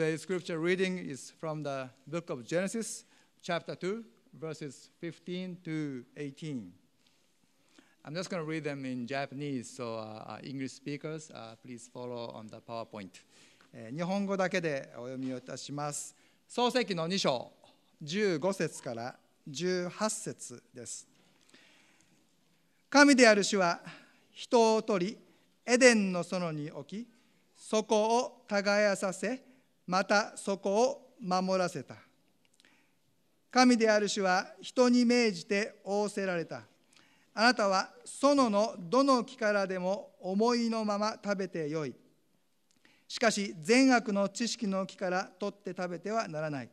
Today's scripture reading is from the book of Genesis, chapter 2, verses 15 to 18. I'm just going to read them in Japanese, so uh, English speakers, uh, please follow on the PowerPoint. 日本語だけでお読みをいたします。創世記の2章、15節から18節です。神である主は人を取り、エデンの園に置き、そこを耕させ、またそこを守らせた神である主は人に命じて仰せられたあなたは園のどの木からでも思いのまま食べてよいしかし善悪の知識の木から取って食べてはならない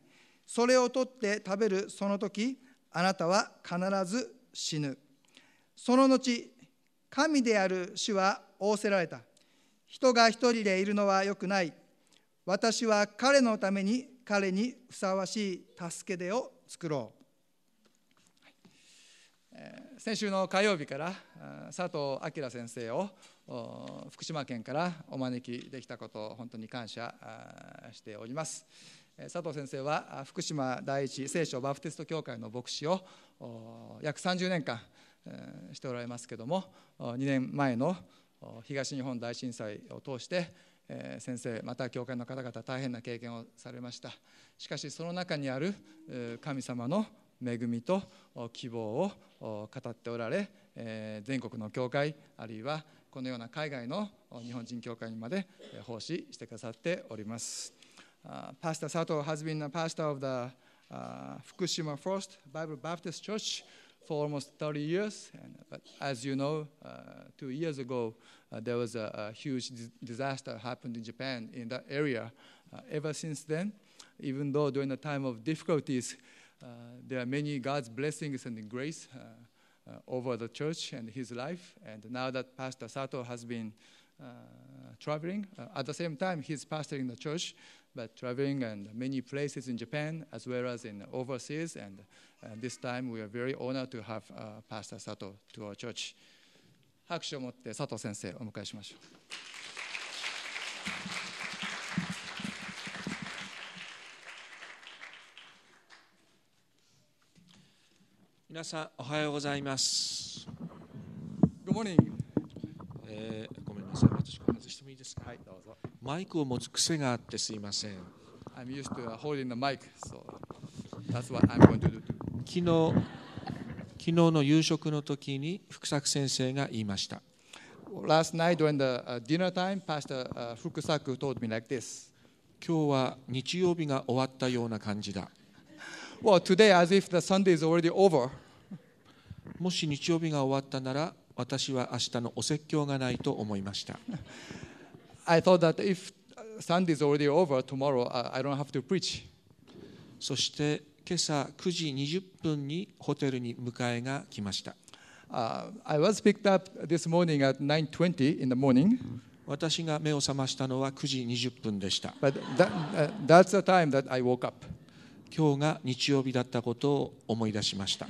それを取って食べるその時あなたは必ず死ぬその後神である主は仰せられた人が一人でいるのはよくない私は彼のために彼にふさわしい助け出を作ろう。先週の火曜日から佐藤明先生を福島県からお招きできたことを本当に感謝しております。佐藤先生は福島第一聖書バプテスト教会の牧師を約30年間しておられますけども2年前の東日本大震災を通してえー、先生また教会の方々大変な経験をされましたしかしその中にある神様の恵みと希望を語っておられ、えー、全国の教会あるいはこのような海外の日本人教会にまで奉仕してくださっております。Uh, Pastor Sato has been a pastor of the uh, Fukushima First Bible Baptist Church for almost 30 years. And, but as you know, uh, two years ago, uh, there was a, a huge disaster happened in Japan in that area. Uh, ever since then, even though during the time of difficulties, uh, there are many God's blessings and grace uh, uh, over the church and his life. And now that Pastor Sato has been uh, traveling, at the same time, he's pastoring the church, but traveling and many places in Japan as well as in overseas. And, and this time, we are very honored to have Pastor Sato to our church. 拍手を持って佐藤先生をお迎えしましょう。皆さんおはようございます。Good morning. えー、ごめんなさい、私外してもいいですか。はい、どうぞ。マイクを持つ癖があってすいません。I'm used to holding the mic, so that's what I'm going to do. 昨日。昨日の夕食の時に福作先生が言いました。Last night when the、uh, dinner time, Pastor、uh, Fukusaku told me like this. 今日は日曜日が終わったような感じだ。Well, today, as if the Sunday is already over. もし日曜日が終わったなら、私は明日のお説教がないと思いました。I thought that if Sunday is already over, tomorrow I don't have to preach. そして今朝9時20分にホテルに迎えが来ました。私が目を覚ましたのは9時20分でした。今日が日曜日だったことを思い出しました。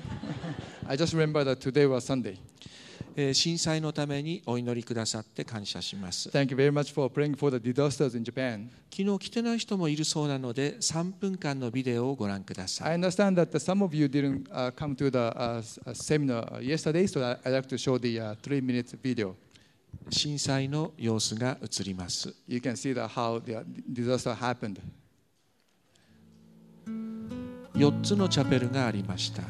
I just remember that today was Sunday. 震災のためにお祈りくださって感謝します。Thank you very much for praying for the disasters in Japan. 昨日来てない人もいるそうなので、3分間のビデオをご覧ください。I understand that some of you didn't、uh, come to the、uh, seminar yesterday, so I'd like to show the、uh, three minutes video. 震災の様子が映ります。You can see that how the disaster happened. 4つのチャペルがありました。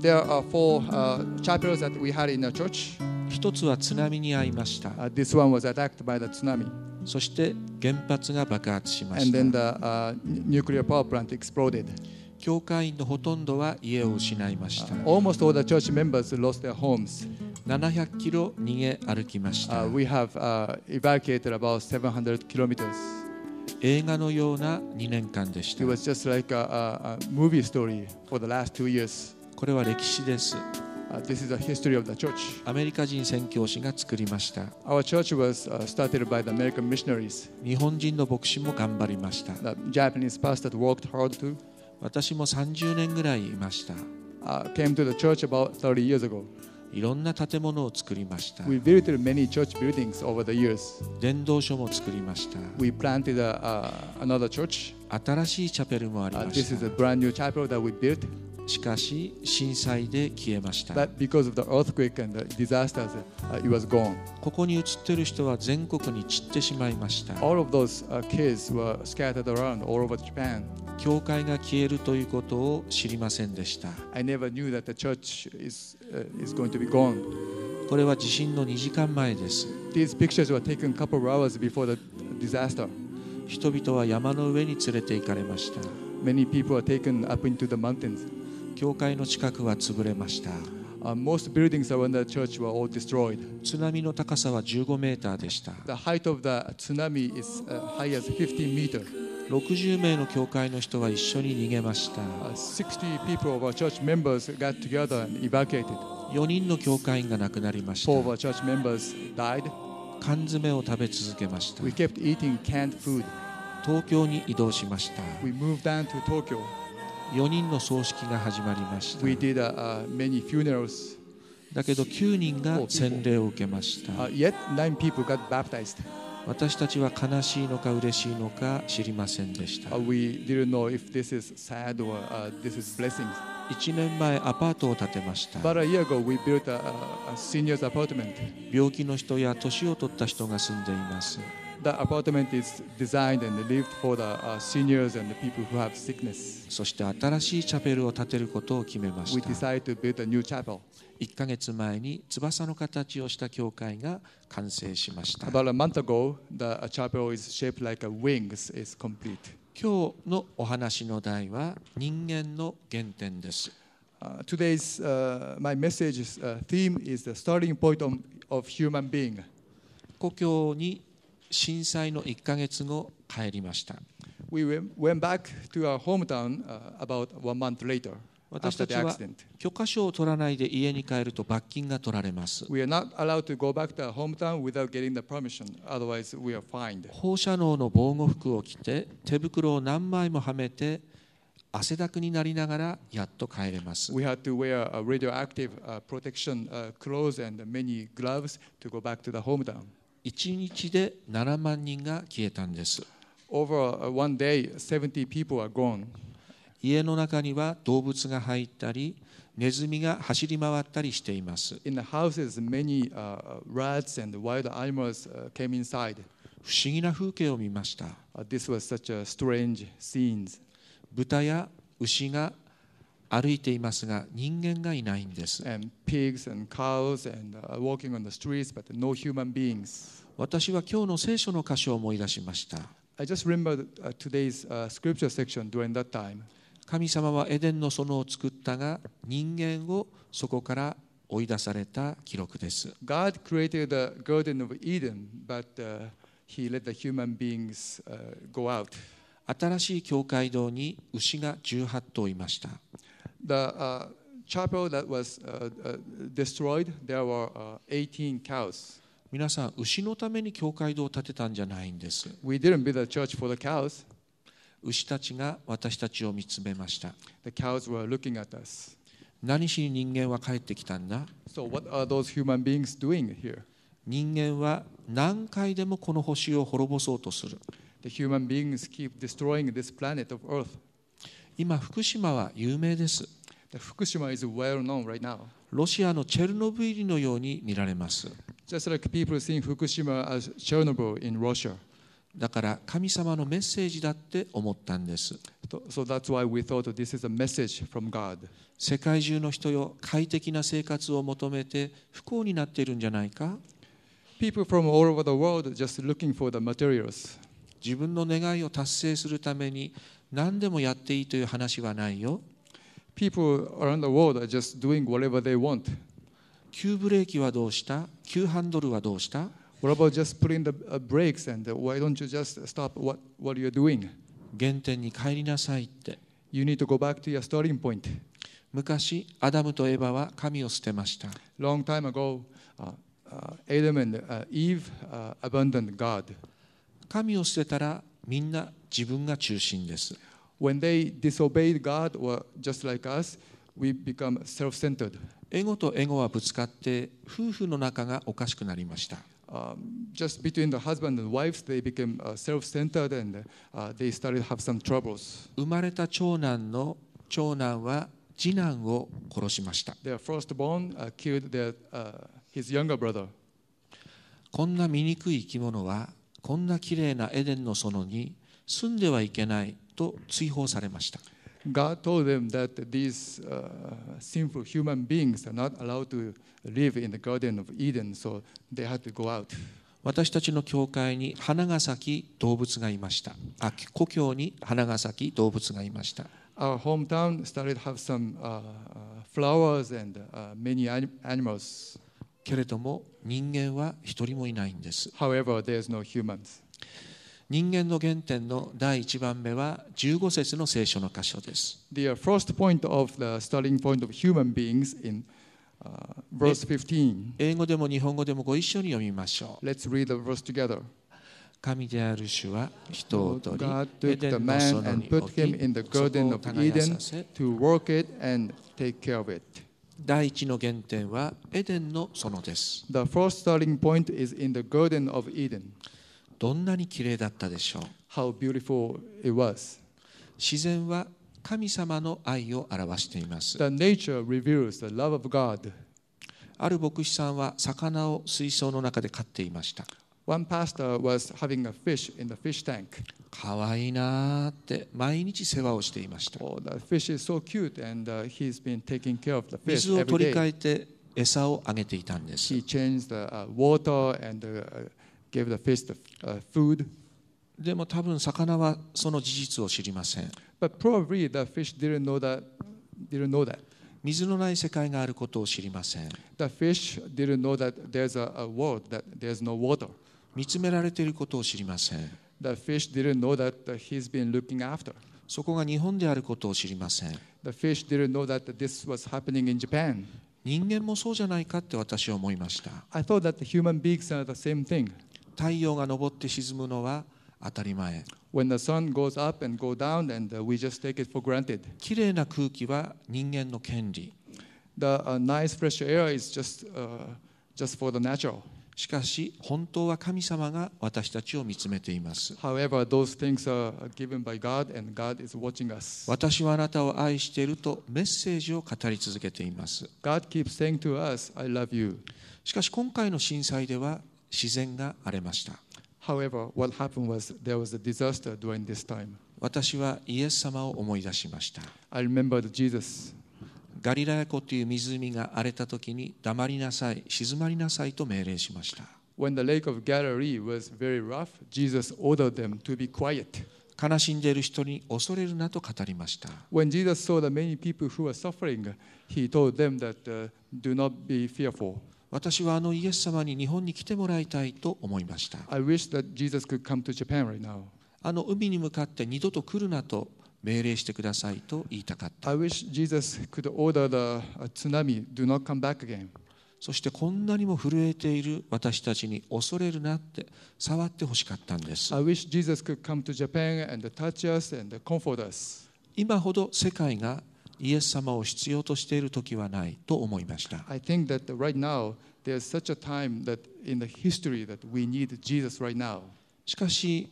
There are four uh, chapels that we had in the church. 一つは津波に遭いました。Uh, this one was attacked by the tsunami. そして原発が爆発しました。And then the, uh, nuclear power plant exploded. 教会員のほとんどは家を失いました。Almost all the church members lost their homes. 700キロ逃げ歩きました。Uh, we have uh, evacuated about 700 kilometers. 映画のような2年間でした。It was just like a, a, a movie story for the last two years. これは歴史です。This is a history of the church. アメリカ人宣教師が作りました。Our church was started by the American missionaries. 日本人の牧師も頑張りました。The Japanese pastor worked hard too. 私も30年ぐらいいました。Uh, came to the church about 30 years ago. いろんな建物を作りました。We visited many church buildings over the years. 伝道書も作りました。We planted a, uh, another church. 新しいチャペルもありました。Uh, this is a brand new chapel that we built. しかし、震災で消えました。But because of the earthquake and the disasters, uh, it was gone. ここに写っている人は全国に散ってしまいました。All of those、uh, kids were scattered around all over Japan. 教会が消えるということを知りませんでした。I never knew that the church is,、uh, is going to be gone. これは地震の2時間前です。These pictures were taken a couple of hours before the disaster. 人々は山の上に連れて行かれました。Many people are taken up into the mountains. 教会の近くは潰れました。Uh, most buildings around the church were all destroyed. 津波の高さは15メーターでした。The height of the tsunami is、uh, high as 15 meters. 60名の教会の人は一緒に逃げました4人の教会員が亡くなりました缶詰を食べ続けました東京に移動しました4人の葬式が始まりましただけど9人が洗礼を受けました。私たちは悲しいのか嬉しいのか知りませんでした。1年前アパートを建てました。病気の人や年を取った人が住んでいます。The apartment is designed and lived for the seniors and the people who have sickness. そして新しいチャペルを建てることを決めました。We decided to build a new chapel. 1ヶ月前に翼の形をした教会が完成しました。About a month ago, the chapel is shaped like a wings is complete. 今日のお話の題は人間の原点です。Uh, today's uh, my message's uh, theme is the starting point on, of human being. 故郷に震災の1ヶ月後帰りました。We went back to our hometown、uh, about one month later. 私たちは許可証を取らないで家に帰ると罰金が取られます。放射能の防護服を着て、手袋を何枚もはめて、汗だくになりながらやっと帰れます。We had to wear a radioactive protection clothes and many gloves to go back to the hometown. 1日で7万人が消えたんです。Over one day, 70 people are gone. 家の中には動物が入ったり、ネズミが走り回ったりしています。In the houses, many、uh, rats and wild animals、uh, came inside. 不思議な風景を見ました。Uh, this was such a strange scenes. 豚や牛が歩いていますが人間がいないんです。私は今日の聖書の箇所を思い出しました。神様はエデンの園を作ったが人間をそこから追い出された記録です。新しい教会堂に牛が18頭いました。the uh, chapel that was uh, uh, destroyed, there were uh, 18 cows. 皆さん、牛のために教会堂を建てたんじゃないんです。We didn't build a church for the cows. 牛たちが私たちを見つめました。The cows were looking at us. 何しに人間は帰ってきたんだ so what are those human beings doing here? 人間は何回でもこの星を滅ぼそうとする。The human beings keep destroying this planet of earth. 今、福島は有名です。福島 is well known right now. ロシアのチェルノブイリのように見られます。Just like people think Fukushima as Chernobyl in Russia. だから神様のメッセージだって思ったんです。So that's why we thought this is a message from God. 世界中の人よ、快適な生活を求めて不幸になっているんじゃないか People from all over the world just looking for the materials. 自分の願いを達成するために何でもやっていいという話はないよ。People around the world are just doing whatever they want. 急ブレーキはどうした急ハンドルはどうした What about just putting the brakes and why don't you just stop what, what you're doing? 原点に帰りなさいって。You need to go back to your starting point. 昔、アダムとエヴァは神を捨てました。Long time ago, uh, uh, Adam and uh, Eve uh, abandoned God. 神を捨てたらみんな自分が中心です。エゴとエゴはぶつかって夫婦の中がおかしくなりました。生まれた長男の長男は次男を殺しました。こんな醜い生き物はこんな綺麗なエデンの園に住んではいけないと追放されました。God told them that these uh, sinful human beings are not allowed to live in the Garden of Eden, so they had to go out. 私たちの教会に花が咲き動物がいました。あ故郷に花が咲き動物がいました。Our hometown started to have some uh, flowers and uh, many animals. けれども人間は一人もいないんです。However, there's no humans. 人間の原点の第1番目は15節の聖書の箇所です。The first point of the starting point of human beings in verse 15. 英語でも日本語でもご一緒に読みましょう。Let's read the verse together. 神である主は人を取り、エデンの園に置き、そこを耕させ、第一の原点はエデンの園です。The first starting point is in the Garden of Eden. どんなに綺麗だったでしょう How beautiful it was. 自然は神様の愛を表しています The nature reveals the love of God. ある牧師さんは魚を水槽の中で飼っていました One pastor was having a fish in the fish tank. かわいいなーって毎日世話をしていました Oh, the fish is so cute, and uh, he's been taking care of the fish 水を every 取り day. 替えて餌をあげていたんです He changed the uh, water and the uh, gave the fish the, food. でも多分魚はその事実を知りません。But probably the fish didn't know that. Didn't know that. 水のない世界があることを知りません。The fish didn't know that there's a, a world, that there's no water. 見つめられていることを知りません。The fish didn't know that he's been looking after. そこが日本であることを知りません。The fish didn't know that this was happening in Japan. 人間もそうじゃないかって私は思いました。I thought that the human beings are the same thing. 太陽が昇って沈むのは当たり前。When the sun goes up and go down, and we just take it for granted. きれいな空気は人間の権利。The、uh, nice fresh air is just,、uh, just for the natural. しかし、本当は神様が私たちを見つめています。However, those things are given by God, and God is watching us. 私はあなたを愛しているとメッセージを語り続けています。God keeps saying to us, I love you. しかし、今回の震災では、自然が荒れました。However, what happened was there was a disaster during this time. 私はイエス様を思い出しました。I remembered Jesus. ガリラヤ湖という湖が荒れた時に黙りなさい、静まりなさいと命令しました。When the lake of Galilee was very rough, Jesus ordered them to be quiet. 悲しんでいる人に恐れるなと語りました。When Jesus saw the many people who were suffering, he told them that、uh, do not be fearful. 私はあのイエス様に日本に来てもらいたいと思いました。あの海に向かって二度と来るなと命令してくださいと言いたかった。そしてこんなにも震えている私たちに恐れるなって触ってほしかったんです。今ほど世界がイエス様を必要としている時はないと思いました。I think that right now, there's such a time that in the history that we need Jesus right now. しかし、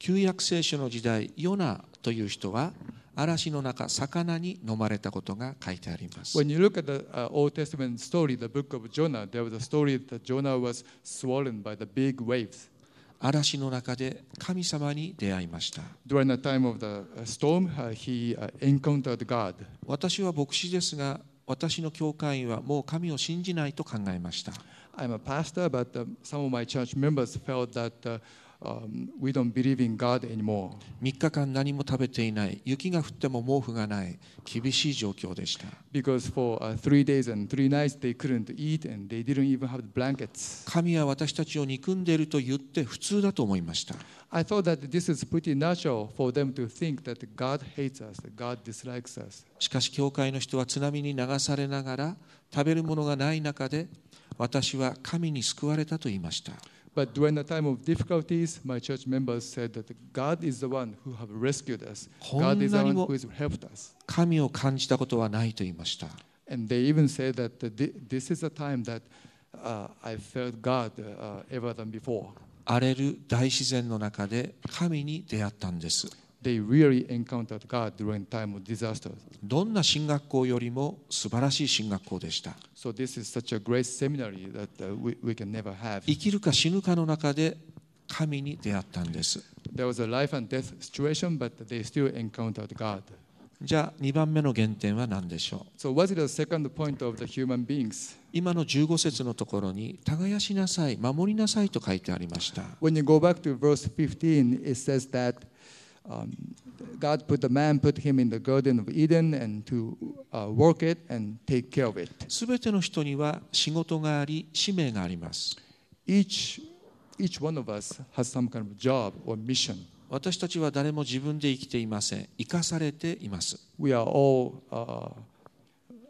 旧約聖書の時代、ヨナという人は、嵐の中、魚に飲まれたことが書いてあります。When you look at the、uh, Old Testament story, the book of Jonah, there was a story that Jonah was swollen by the big waves. 嵐の中で神様に出会いました。During the time of the storm, he encountered God. 私は牧師ですが、私の教会員はもう神を信じないと考えました。I'm a pastor, but some of my church members felt that Um, we don't believe in God anymore. 3日間何も食べていない、雪が降っても毛布がない、厳しい状況でした。Because for、three days and three nights they couldn't eat and they didn't even have blankets. 神は私たちを憎んでいると言って普通だと思いました。I thought that this is pretty natural for them to think that God hates us, that God dislikes us. しかし、教会の人は津波に流されながら、食べるものがない中で、私は神に救われたと言いました。But during the time of difficulties, my church members said that God is the one who have rescued us. God is the one who has helped us. 神を感じたことはないと言いました。And they even said that this is a time that、uh, I felt God、uh, ever than before. 荒れる大自然の中で神に出会ったんです。they really encountered God during time of disasters. どんな進学校よりも素晴らしい進学校でした。So this is such a great seminary that we, we can never have. 生きるか死ぬかの中で神に出会ったんです。There was a life and death situation, but they still encountered God. じゃあ2番目の原点は何でしょう so was it the second point of the human beings? 今の15節のところに耕しなさい、守りなさいと書いてありました。When you go back to verse 15, it says that Um, God put the man, put him in the Garden of Eden and to、uh, work it and take care of it. すべての人には仕事があり、使命があります。Each, each one of us has some kind of job or mission. 私たちは誰も自分で生きていません。生かされています。We are all、uh,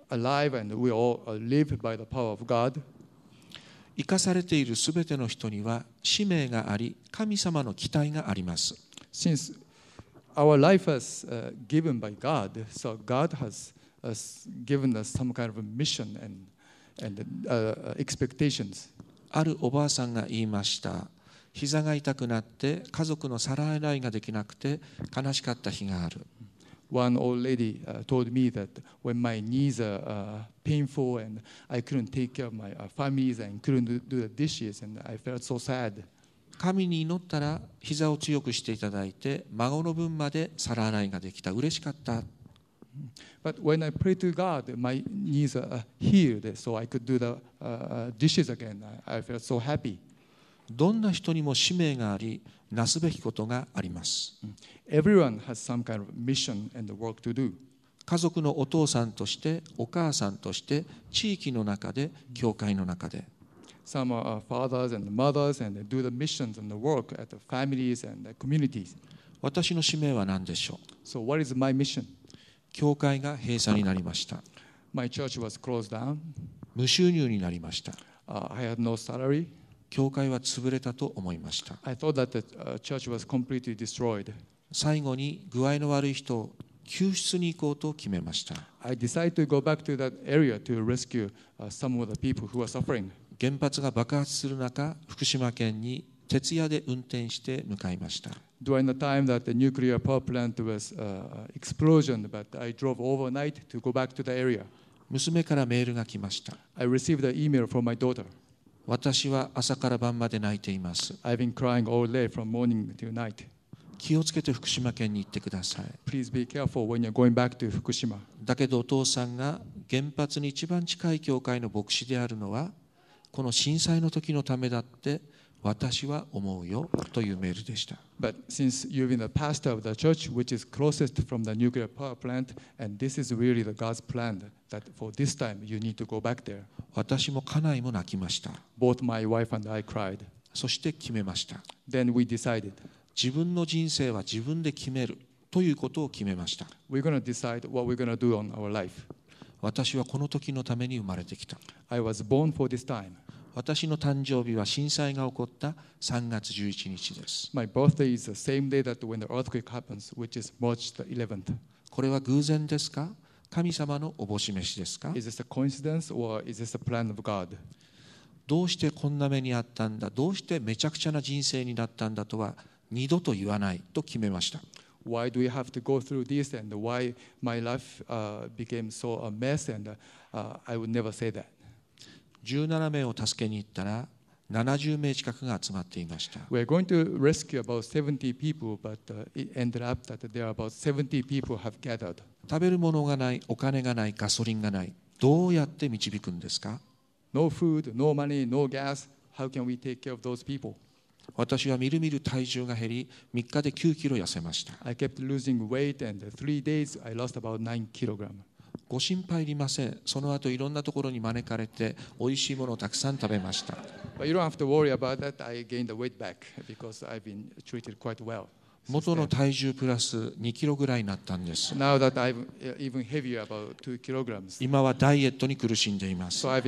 alive and we all live by the power of God. 生かされているすべての人には使命があり、神様の期待があります。Since our life is uh, given by God. So God has given us some kind of a mission and, and uh, expectations. あるおばあさんが言いました。膝が痛くなって家族の皿洗いができなくて悲しかった日がある。One old lady、told me that when my knees are、painful and I couldn't take care of my u families and couldn't do the dishes and I felt so sad. 神に祈ったら膝を強くしていただいて孫の分まで皿洗いができた嬉しかった But when I pray to God, my knees are healed, so I could do the uh, dishes again. I felt so happy. どんな人にも使命があり、なすべきことがあります。Everyone has some kind of mission and work to do. 家族のお父さんとして、お母さんとして、地域の中で、教会の中で。some are fathers and mothers and do the missions and the work at the families and the communities. 私の使命は何でしょう So what is my mission? 教会が閉鎖になりました。My church was closed down. 無収入になりました。Uh, I had no salary. 教会は潰れたと思いました。I thought that the church was completely destroyed. 最後に具合の悪い人を救出に行こうと決めました。I decided to go back to that area to rescue some of the people who a r e suffering. 原発が爆発する中、福島県に徹夜で運転して向かいました。During the time that the nuclear power plant was、uh, explosion, but I drove overnight to go back to the area. 娘からメールが来ました。I received an email from my daughter. 私は朝から晩まで泣いています。I've been crying all day from morning till night. 気をつけて福島県に行ってください。Please be careful when you're going back to 福島。だけどお父さんが原発に一番近い教会の牧師であるのはこの震災の時のためだって私は思うよというメールでした。But since you've been the pastor of the church which is closest from the nuclear power plant, and this is really the God's plan that for this time you need to go back there. 私も家内も泣きました。Both my wife and I cried. そして決めました。Then we decided. 自分の人生は自分で決めるということを決めました。We're gonna decide what we're gonna do on our life. 私はこの時のために生まれてきた。私の誕生日は震災が起こった3月11日です。これは偶然ですか神様のおぼし召しですかどうしてこんな目にあったんだどうしてめちゃくちゃな人生になったんだとは二度と言わないと決めました。why do we have to go through this and why my life uh, became so a mess and uh, I would never say that. 17名を助けに行ったら70名近くが集まっていました。We're going to rescue about 70 people, but、it ended up that there are about 70 people have gathered. 食べるものがない、お金がない、ガソリンがない。どうやって導くんですか No food, no money, no gas. How can we take care of those people? 私はみるみる体重が減り、3日で9キロ痩せました。I kept losing weight and three days I lost about 9 kilograms. ご心配いりません。その後いろんなところに招かれて、美味しいものをたくさん食べました。But you don't have to worry about that. I gained the weight back because I've been treated quite well. 元の体重プラス2キロぐらいになったんです。今はダイエットに苦しんでいます。これ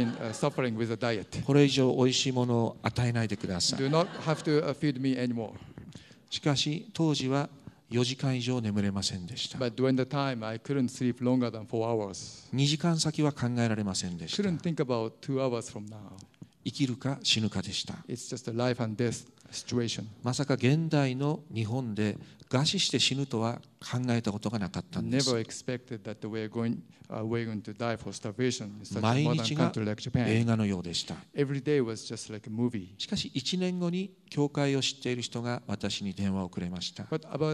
以上おいしいものを与えないでください。しかし当時は4時間以上眠れませんでした。2時間先は考えられませんでした。生きるか死ぬかでした。まさか現代の日本で餓死して死ぬとは考えたことがなかったんです。毎日が映画のようでした。しかし、1年後に教会を知っている人が私に電話をくれました。突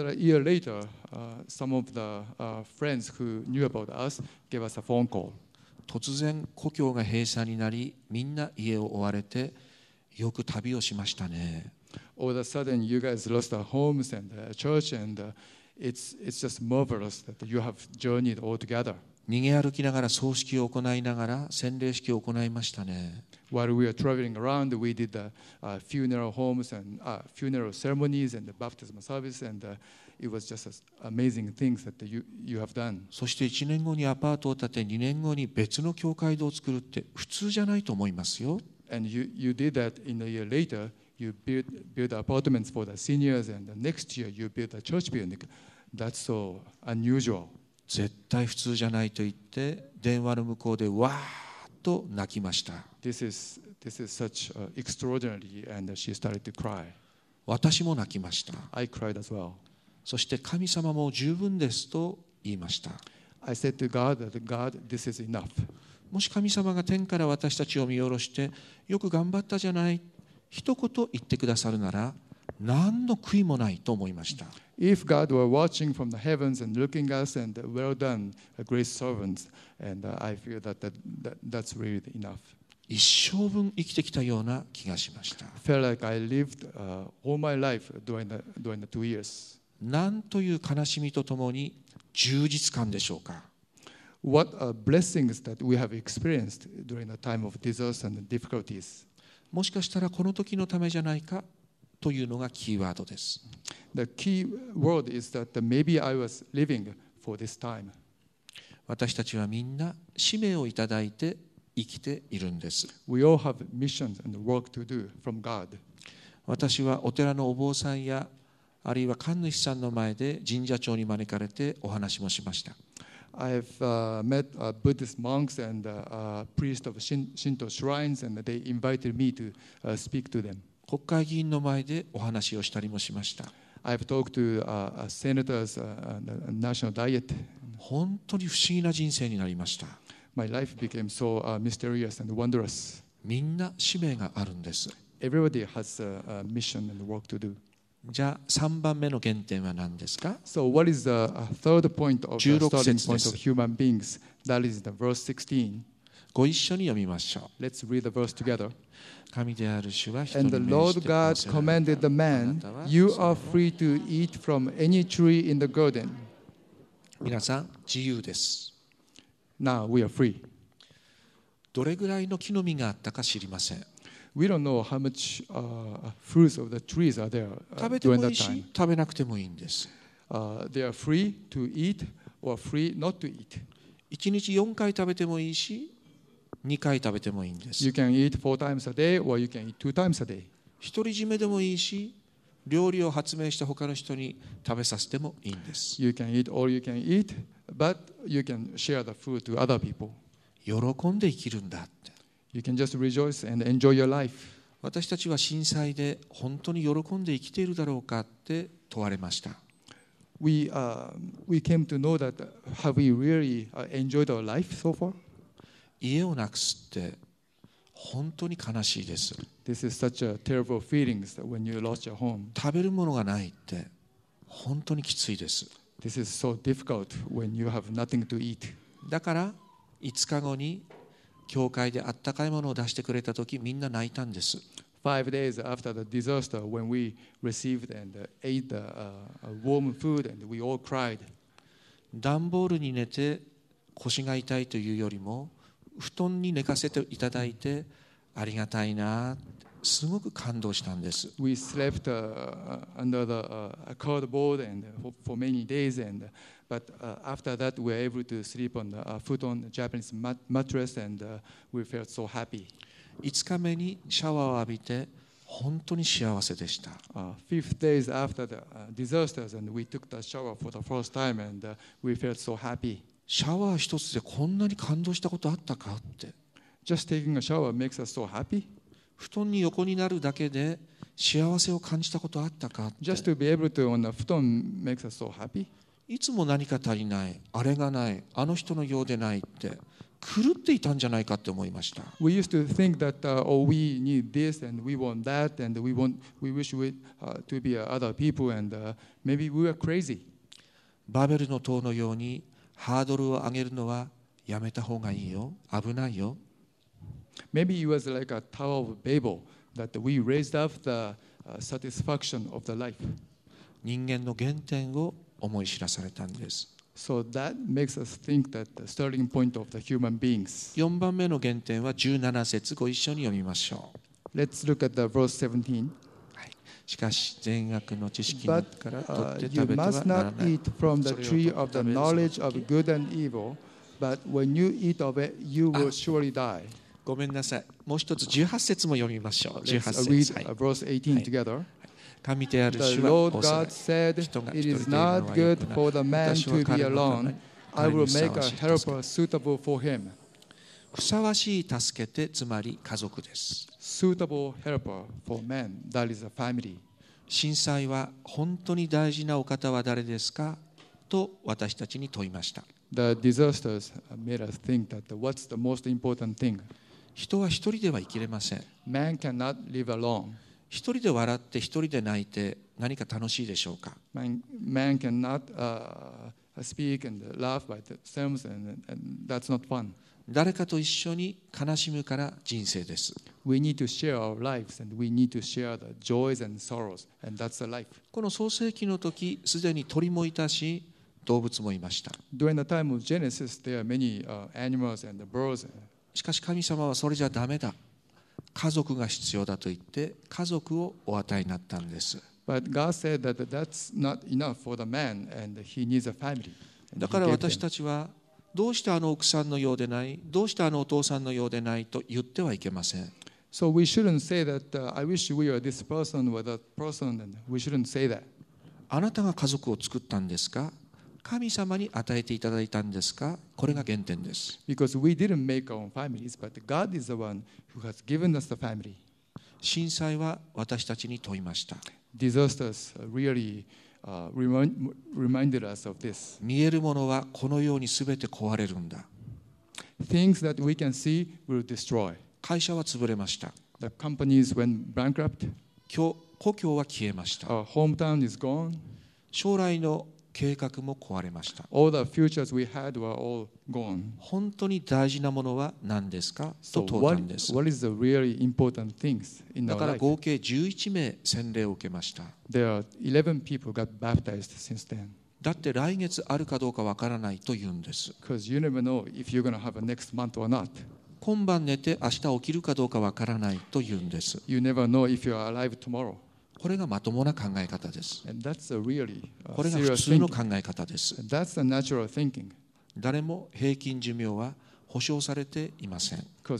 然、故郷が閉鎖になり、みんな家を追われて、よく旅をしましたね。all of a sudden you guys lost our homes and uh, church and uh, it's, it's just marvelous that you have journeyed all together. 逃げ歩きながら葬式を行いながら洗礼式を行いましたね。While we were traveling around, we did the、uh, funeral homes and、uh, funeral ceremonies and the baptism service and、uh, it was just amazing things that you, you have done. そして1年後にアパートを建て、2年後に別の教会堂を作るって普通じゃないと思いますよ。And you, you did that in a year later. you build, build apartments for the seniors, and the next year you build a church building. That's so unusual. 絶対普通じゃないと言って電話の向こうでわーっと泣きました this is, this is such、uh, extraordinary and she started to cry. 私も泣きました I cried as well. そして神様も十分ですと言いました I said to God that God, this is enough. もし神様が天から私たちを見下ろしてよく頑張ったじゃない一言言ってくださるなら何の悔いもないと思いました。If God were watching from the heavens and looking us and well done, great servants, and I feel that, that, that that's really enough. 一生分生きてきたような気がしました。Felt like I lived、uh, all my life during the, during the two years. なんという悲しみとともに充実感でしょうか。What a blessings that we have experienced during the time of disaster and difficulties. もしかしたらこの時のためじゃないかというのがキーワードです。The key word is that maybe I was living for this time. 私たちはみんな使命をいただいて生きているんです。We all have missions and work to do from God. 私はお寺のお坊さんやあるいは神主さんの前で神社長に招かれてお話もしました。I've uh, met uh, Buddhist monks and uh, uh, priests of Shin Shinto shrines, and they invited me to uh, speak to them. i have talked to uh, senators, uh, national diet. 本当に不思議な人生になりました。My life became so、uh, mysterious and wondrous. みんな使命があるんです。Everybody has a, a mission and work to do. じゃあ3番目の原点は何ですか So what is the third point of the 16 starting 節で point す of human beings? That is the verse 16. ご一緒に読みましょ Let's read the verse together. う。神である主は人 And に the 命じ Lord て God 仰せられ commanded た the あな man, たは You その are free to eat from any tree in the garden. 皆さん自由です。Now we are free. どれぐらいの木の実があったか知りません。We don't know how much、uh, fruits of the trees are there、uh, 食べてもいいし食べなくてもいいんです。Uh, they are free to eat or free not to eat. 1日4回食べてもいいし2回食べてもいいんです。You can eat four times a day or you can eat two times a day. 独り占めでもいいし料理を発明した他の人に食べさせてもいいんです。You can eat all you can eat, but you can share the food to other people. 喜んで生きるんだって。You can just rejoice and enjoy your life. 私たちは震災で本当に喜んで生きているだろうかって問われました。家をなくすって本当に悲しいです。This is such a terrible feeling when you lost your home. 食べるものがないって本当にきついです。This is so difficult when you have nothing to eat. だから5日後に教会であったかいものを出してくれた時みんな泣いたんです。Five days after the disaster, when we received and ate the、uh, warm food, and we all cried. ダンボールに寝て腰が痛いというよりも、布団に寝かせていただいてありがたいな、すごく感動したんです。We slept、uh, under the、uh, cardboard and for many days and、uh, But uh, after that, we were able to sleep on the a f o o t o n the Japanese mat mattress, and uh, we felt so happy. 5日目にシャワーを浴びて本当に幸せでした。Uh, five days after the uh, disasters, and we took the shower for the first time, and uh, we felt so happy. シャワー一つでこんなに感動したことあったかって。Just taking a shower makes us so happy. 布団に横になるだけで幸せを感じたことあったかって。Just to be able to on a 布団 makes us so happy. いつも何か足りないあれがないあの人のようでないって狂っていたんじゃないかって思いました。We used to think that、uh, oh, we need this and we want that and we want we wish we、uh, to be、other people and、uh, maybe we were crazy. バベルの塔のようにハードルを上げるのはやめた方がいいよ、危ないよ。Maybe it was like a Tower of Babel that we raised up the satisfaction of the life. 人間の原点を思い知らされたんです。s 4番目の原点は17節ご一緒に読みましょう。しかし、善悪の知識はごめんなさい。もう一つ、18節も読みましょう。18節。神である主は恐れ人が一人でいるのは良くない私は彼のため彼にふさわしい助けふさわしい助けてつまり家族です suitable helper for men that is a family 震災は本当に大事なお方は誰ですかと私たちに問いました The disasters made us think that what's the most important thing 人は一人では生きれません Man cannot live alone 一人で笑って一人で泣いて何か楽しいでしょうか誰かと一緒に悲しむから人生です。この創世記の時すでに鳥もいたし動物もいました。しかし神様はそれじゃダメだ。家族が必要だと言って家族をお与えになったんです。だから私たちはどうしてあの奥さんのようでないどうしてあのお父さんのようでないと言ってはいけません。あなたが家族を作ったんですか神様に与えていただいたんですかこれが原点です。震災は私たちに問いました。見えるものはこのようにすべて壊れるんだ。会社は潰れました。故郷は消えました。Our hometown i 将来の計画も壊れました。All the futures we had were all gone. 本当に大事なものは何ですかと問うたんです。What is the really important things in だから合計11名洗礼を受けました。There are 11 people got baptized since then. だって来月あるかどうかわからないと言うんです。Because you never know if you're going to have a next month or not. 今晩寝て明日起きるかどうかわからないと言うんです。You never know if you're alive tomorrow. これがまともな考え方です。これが普通の考え方です。誰も平均寿命は保証されていません。神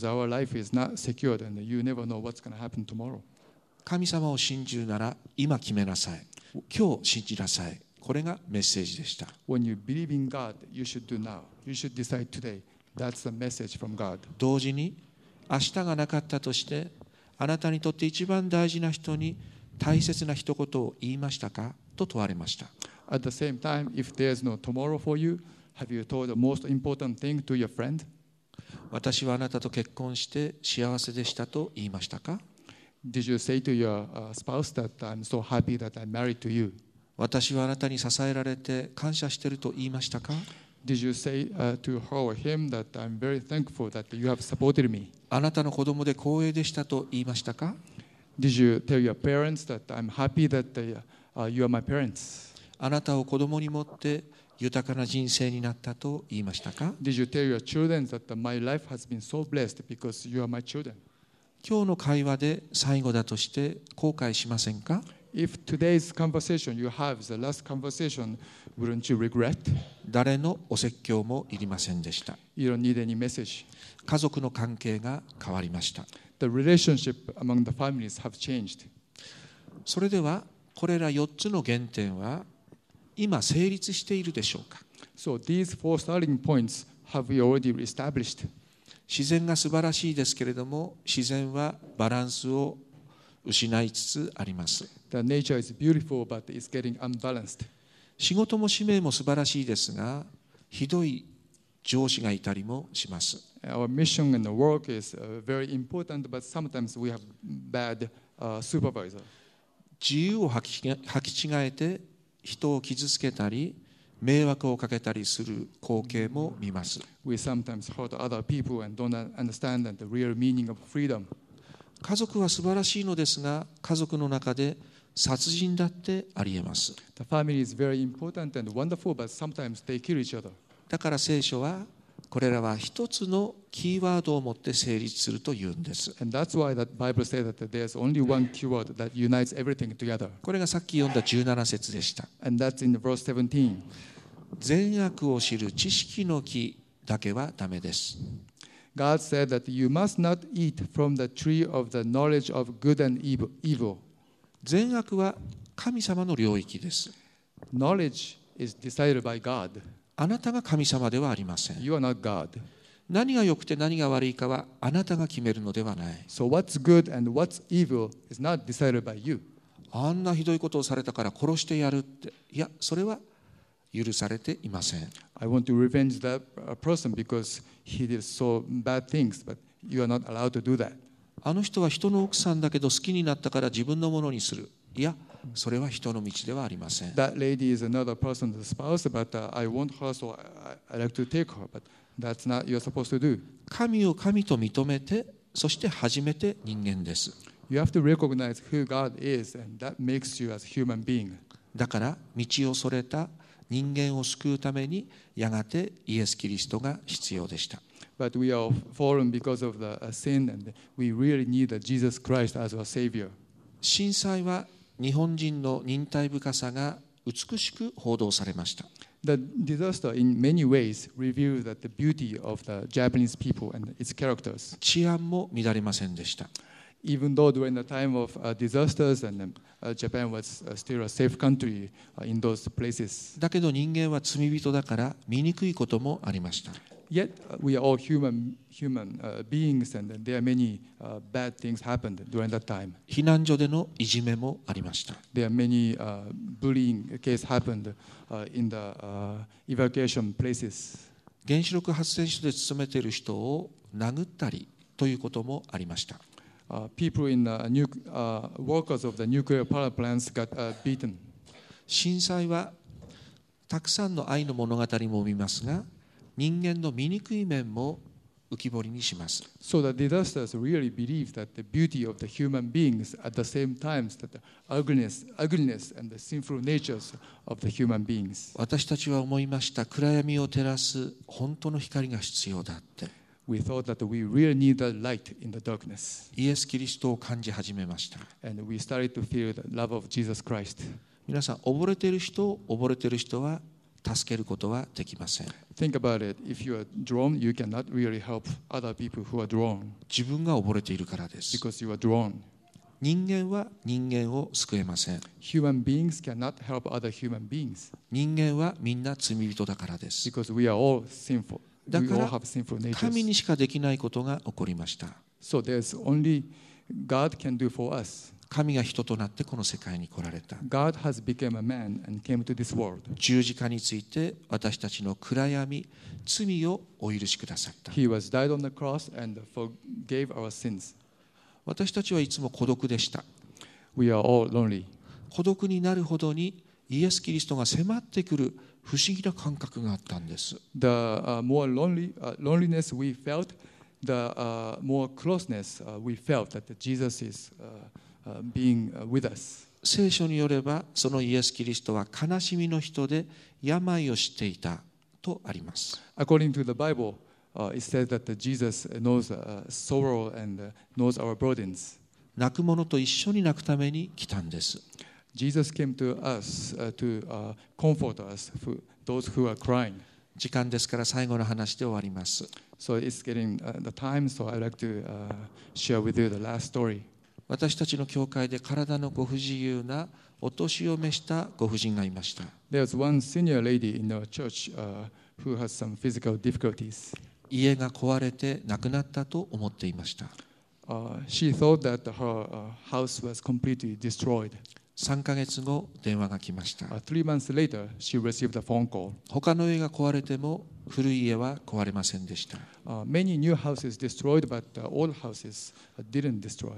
様を信じるなら今決めなさい。今日信じなさい。これがメッセージでした。同時に、明日がなかったとして、あなたにとって一番大事な人に、うん大切な一言を言いましたかと問われました。私はあなたと結婚して幸せでしたと言いましたか私はあなたに支えられて感謝していると言いましたかあなたの子供で光栄でしたと言いましたか Did you tell your parents that I'm happy that they, uh, you are my parents? あなたを子供に持って豊かな人生になったと言いましたか今日の会話で最後だとして後悔しませんか誰のお説教もいりませんでした。家族の関係が変わりました。the relationship among the families have changed. それではこれら4つの原点は今成立しているでしょうか So these four starting points have we already established. 自然が素晴らしいですけれども自然はバランスを失いつつあります The nature is beautiful but it's getting unbalanced. 仕事も使命も素晴らしいですがひどい上司がいたりもします。自由を履き違えて人を傷つけたり迷惑をかけたりする光景も見ます。家族は素晴らしいのですが家族の中で殺人だってありえます。The family is very important and wonderful, but sometimes they kill each other. だから聖書はこれらは一つのキーワードを持って成立すると言うんです。これがさっき読んだ17節でした。善悪を知る知識の木だけはダメです。God said that you must not eat from the tree of the knowledge of good and evil. 善悪は神様の領域です。Knowledge is decided by God. あなたが神様ではありません。You are not God. 何が良くて何が悪いかはあなたが決めるのではない。So what's good and what's evil is not decided by you. あんなひどいことをされたから殺してやるって。いや、それは許されていません。I want to revenge that person because he did so bad things, but you are not allowed to do that. あの人は人の奥さんだけど好きになったから自分のものにする。いや、それは人の道ではありません。That lady is another person's spouse, but、uh, I want her, so I, I like to take her, but that's not you're supposed to do. 神を神と認めて、そして初めて人間です。You have to recognize who God is, and that makes you as a human being. だから、道をそれた人間を救うために、やがてイエス・キリストが必要でした。But we are fallen because of the sin, and we really need Jesus Christ as our Savior. 震災は日本人の忍耐深さが美しく報道されました。The disaster in many ways revealed that the beauty of the Japanese people and its characters. 治安も乱れませんでした。Even though during the time of disasters and Japan was still a safe country in those places. だけど人間は罪人だから醜いこともありました。yet we are all human, human beings and there are many bad things happened during that time. There are many、bullying case happened、in the、evacuation places. 原子力発電所で勤めている人を殴ったりということもありました。震災はたくさんの愛の物語も見ますが、人間の醜い面も浮き彫りにします。So the disasters really believe that the beauty of the human beings at the same time that the ugliness, ugliness and the sinful natures of the human beings. 私たちは思いました。暗闇を照らす本当の光が必要だって。We thought that we really need the light in the darkness. イエス・キリストを感じ始めました。And we started to feel the love of Jesus Christ. 皆さん、溺れている人、溺れている人は助けることはできません。Think about it. If you are drawn, you cannot really help other people who are drawn. 自分が溺れているからです。Because you are drawn. 人間は人間を救えません。Human beings cannot help other human beings. 人間はみんな罪人だからです。Because we are all sinful. だから、神にしかできないことが起こりました。So there's only God can do for us. 神が人となってこの世界に来られた。God has become a man and came to this world. 十字架について私たちの暗闇、罪をお許しくださった。He was died on the cross and forgave our sins. 私たちはいつも孤独でした。We are all lonely. 孤独になるほどにイエス・キリストが迫ってくる不思議な感覚があったんです。The、uh, more lonely,、uh, loneliness we felt, the、uh, more closeness、uh, we felt that Jesus is、uh, being with us. 聖書によれば、そのイエス・キリストは悲しみの人で病を知っていたとあります。According to the Bible, uh, it says that Jesus knows uh, sorrow and knows our burdens. 泣く者と一緒に泣くために来たんです。Jesus came to us to comfort us, those who are crying. 時間ですから最後の話で終わります。So it's getting the time, so I'd like to share with you the last story. 私たちの教会で体のご不自由なお年を召したご婦人がいました。There's one senior lady in our church、uh, who has some physical difficulties. 家が壊れて亡くなったと思っていました。Uh, she thought that her、uh, house was completely destroyed. 3ヶ月後、電話が来ました。Uh, months later, she received a phone call. 他の家が壊れても古い家は壊れませんでした。Uh, many new houses destroyed, but、uh, old houses didn't destroy.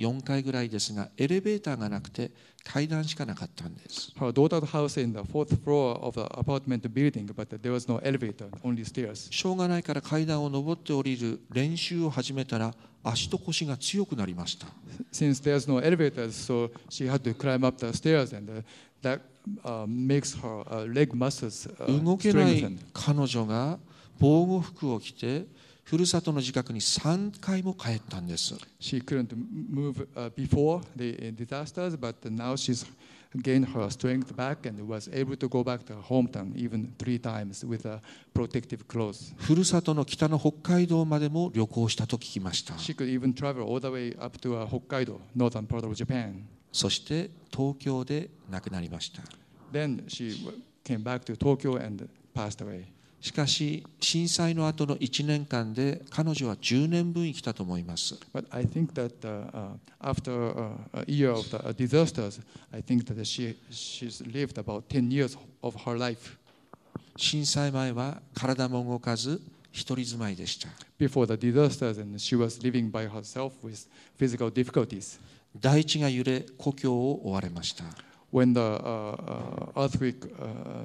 4階ぐらいですが、エレベーターがなくて階段しかなかったんです。Her daughter's house in the fourth floor of the apartment building, but there was no elevator, only stairs. しょうがないから階段を上って降りる練習を始めたら、足と腰が強くなりました。Since there's no elevators, so she had to climb up the stairs and that makes her leg muscles. 動けない彼女が防護服を着て、ふるさとの自覚に3回も帰ったんです。She couldn't move before the disasters, but now she's gained her strength back and was able to go back to her hometown even three times with a protective clothes. ふるさとの北の北海道までも旅行したと聞きました。She could even travel all the way up to 北海道、northern part of Japan. そして東京で亡くなりました。Then she came back to Tokyo and passed away. しかし、震災の後の1年間で彼女は10年分生きたと思います。震災前は体も動かず、一人住まいでした。大地が揺れ、故郷を追われました。when the earthquake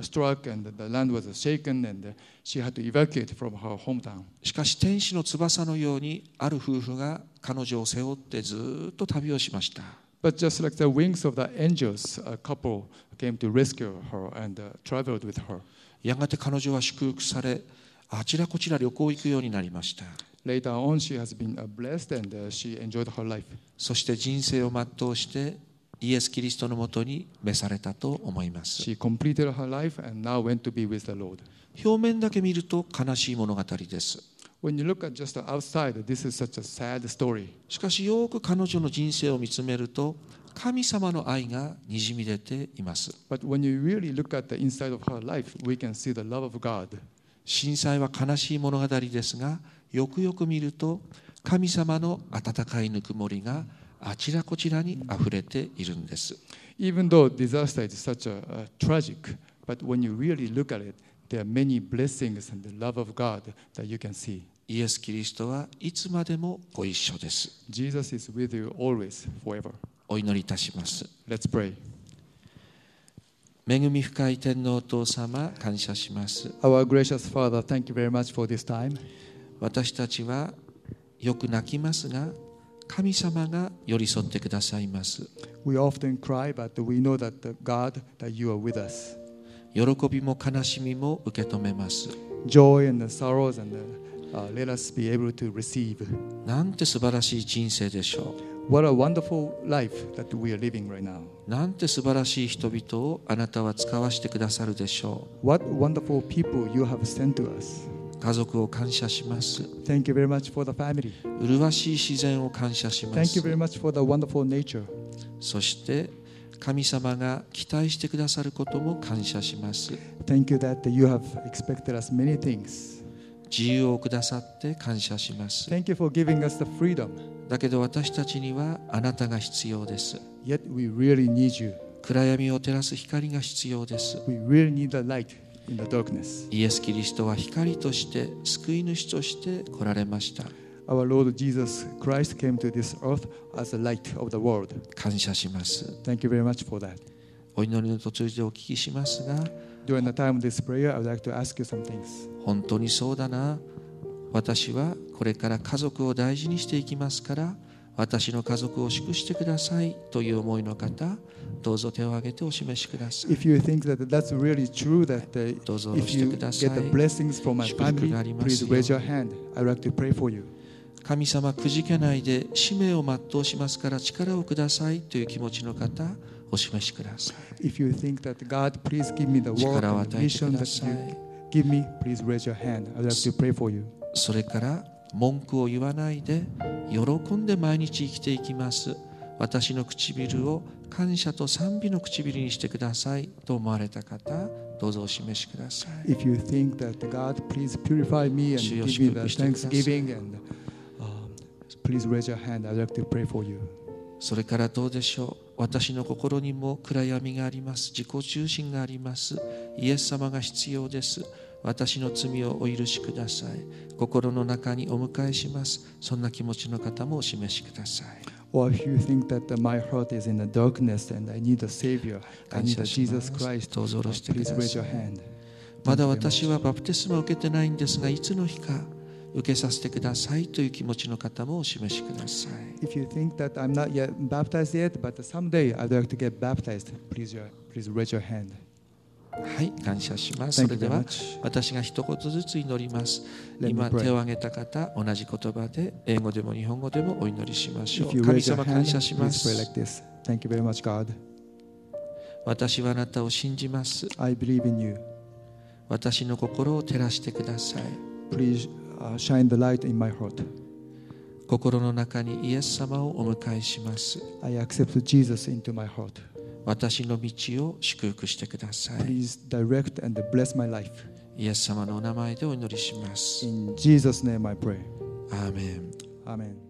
struck and the land was shaken and she had to evacuate from her hometown. しかし天使の翼のようにある夫婦が彼女を背負ってずっと旅をしました。But just like the wings of the angels, a couple came to rescue her and traveled with her. やがて彼女は祝福され、あちらこちら旅行行くようになりました。Later on, she has been blessed and she enjoyed her life. そして人生を全うして、イエス・キリストのもとに召されたと思います。表面だけ見ると悲しい物語です。しかしよく彼女の人生を見つめると、神様の愛がにじみ出ています。震災は悲しい物語ですが、よくよく見ると、神様の温かいぬくもりが、うんあちらこちらに溢れているんです。Even though disaster is such a, a tragic, but when you really look at it, there are many blessings and the love of God that you can see. イエス・キリストはいつまでもご一緒です。Jesus is with you always, forever. お祈りいたします。Let's pray. 恵み深い天皇お父様、感謝します。Our gracious Father, thank you very much for this time. 私たちはよく泣きますが、神様が寄り添ってくださいます。We often cry, but we know that the God that you are with us. 喜びも悲しみも受け止めます。Joy and the sorrows and the, uh, let us be able to receive. なんて素晴らしい人生でしょう。What a wonderful life that we are living right now. なんて素晴らしい人々をあなたは使わしてくださるでしょう。What wonderful people you have sent to us. 家族を感謝します。Thank you very much for the family. 麗しい自然を感謝します。Thank you very much for the wonderful nature. そして、神様が期待してくださることも感謝します。Thank you that you have expected us many things. 自由をくださって感謝します。Thank you for giving us the freedom. だけど私たちにはあなたが必要です。Yet we really need you. 暗闇を照らす光が必要です。We really need the light. In the darkness. イエス・キリストは光として救い主として来られました。Our Lord Jesus Christ came to this earth as a light of the world. 感謝します。Thank you very much for that. お祈りの途中でお聞きしますが、During the time of this prayer, I would like to ask you some things. 本当にそうだな。私はこれから家族を大事にしていきますから、私の家族を祝してくださいという思いの方、どうぞ手を挙げてお示しください。That that r e a l ください。Family, l i k 神様、くじけないで使命を全うしますから力をくださいという気持ちの方、お示しください。ください。それから、文句を言わないで喜んで毎日生きていきます私の唇を感謝と賛美の唇にしてくださいと思われた方どうぞお示しください。If you think that God, please purify me and give me the thanksgiving and、um, please raise your hand, I'd like to pray for you. それからどうでしょう私の心にも暗闇があります。自己中心があります。イエス様が必要です。私の罪をお許しください心の中にお迎えしますそんな気持ちの方もお示しください Or if you think that my heart is in the darkness and I need a Savior, I need a Jesus Christ, please raise your hand. まだ私はバプテスマを受けてないんですが、いつの日か受けさせてくださいという気持ちの方もお示しください。If you think that I'm not yet baptized yet, but someday I'd like to get baptized, please, your, please raise your hand. はい感謝しますそれでは私が一言ずつ祈ります今手を挙げた方同じ言葉で英語でも日本語でもお祈りしましょう神様感謝します私はあなたを信じます I believe in you. 私の心を照らしてください心の中にイエス様をお迎えします I accept Jesus into my heart. 私の道を祝福してください。Please direct and bless my life. イエス様のお名前でお祈りします。In Jesus' name I pray. アーメン。アーメン